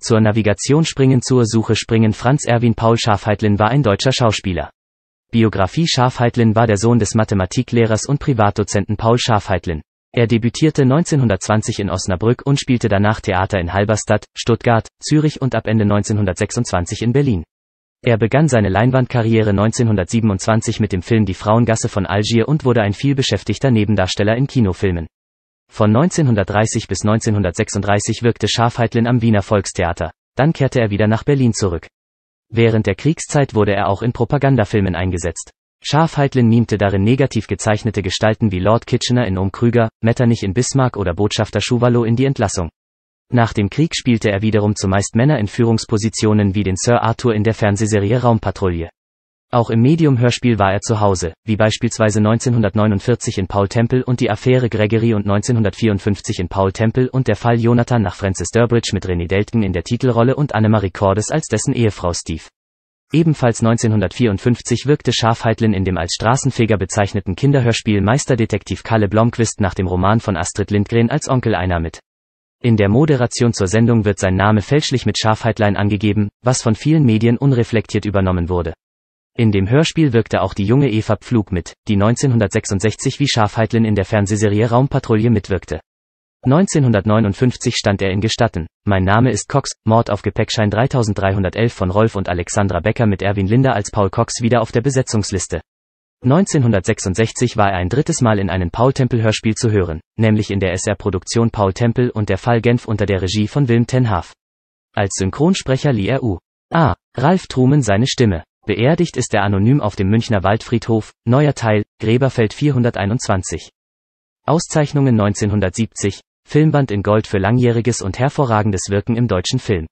Zur Navigation springen zur Suche springen Franz Erwin Paul Schafheitlin war ein deutscher Schauspieler. Biografie Schafheitlin war der Sohn des Mathematiklehrers und Privatdozenten Paul Schafheitlin. Er debütierte 1920 in Osnabrück und spielte danach Theater in Halberstadt, Stuttgart, Zürich und ab Ende 1926 in Berlin. Er begann seine Leinwandkarriere 1927 mit dem Film Die Frauengasse von Algier und wurde ein vielbeschäftigter Nebendarsteller in Kinofilmen. Von 1930 bis 1936 wirkte Schafheitlin am Wiener Volkstheater. Dann kehrte er wieder nach Berlin zurück. Während der Kriegszeit wurde er auch in Propagandafilmen eingesetzt. Schafheitlin mimte darin negativ gezeichnete Gestalten wie Lord Kitchener in Um Krüger, Metternich in Bismarck oder Botschafter Schuwalow in Die Entlassung. Nach dem Krieg spielte er wiederum zumeist Männer in Führungspositionen wie den Sir Arthur in der Fernsehserie Raumpatrouille. Auch im Medium-Hörspiel war er zu Hause, wie beispielsweise 1949 in Paul Temple und die Affäre Gregory und 1954 in Paul Temple und der Fall Jonathan nach Francis Durbridge mit René Deltgen in der Titelrolle und Annemarie Cordes als dessen Ehefrau Steve. Ebenfalls 1954 wirkte Schafheitlin in dem als Straßenfeger bezeichneten Kinderhörspiel Meisterdetektiv Kalle Blomqvist nach dem Roman von Astrid Lindgren als Onkel einer mit. In der Moderation zur Sendung wird sein Name fälschlich mit Schafheitlein angegeben, was von vielen Medien unreflektiert übernommen wurde. In dem Hörspiel wirkte auch die junge Eva Pflug mit, die 1966 wie Schafheitlin in der Fernsehserie Raumpatrouille mitwirkte. 1959 stand er in Gestatten. Mein Name ist Cox, Mord auf Gepäckschein 3311 von Rolf und Alexandra Becker mit Erwin Linder als Paul Cox wieder auf der Besetzungsliste. 1966 war er ein drittes Mal in einem Paul-Tempel-Hörspiel zu hören, nämlich in der SR-Produktion Paul Tempel und der Fall Genf unter der Regie von Wilm Ten Als Synchronsprecher lieh er U. A. Ralf Truman seine Stimme. Beerdigt ist er anonym auf dem Münchner Waldfriedhof, neuer Teil, Gräberfeld 421. Auszeichnungen 1970, Filmband in Gold für langjähriges und hervorragendes Wirken im deutschen Film.